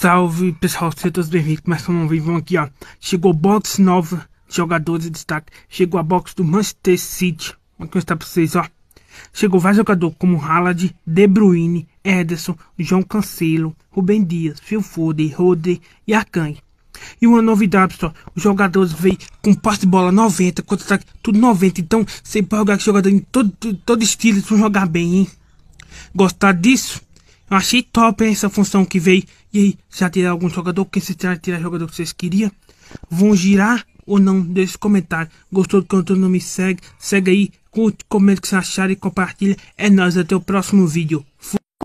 Salve pessoal, sejam todos bem-vindos, começamos um vivo aqui ó. Chegou box nova, jogadores de destaque. Chegou a box do Manchester City. Aqui mostrar pra vocês ó. Chegou vários jogadores como Haaland, De Bruyne, Ederson, João Cancelo, Rubem Dias, Phil Foden, Rodri e Arcanho. E uma novidade, pessoal, os jogadores veem com passe de bola 90, contra-ataque, tudo 90. Então, você pode jogar com jogador em todo, todo estilo, se jogar bem, hein? Gostar disso? Eu achei top essa função que veio. E aí, já tirar algum jogador? Porque se tirar, tirar jogador que vocês queriam, vão girar ou não? Deixe comentário. Gostou do conteúdo? Não me segue? Segue aí, curte, comenta o que vocês acharam e compartilha. É nóis, até o próximo vídeo.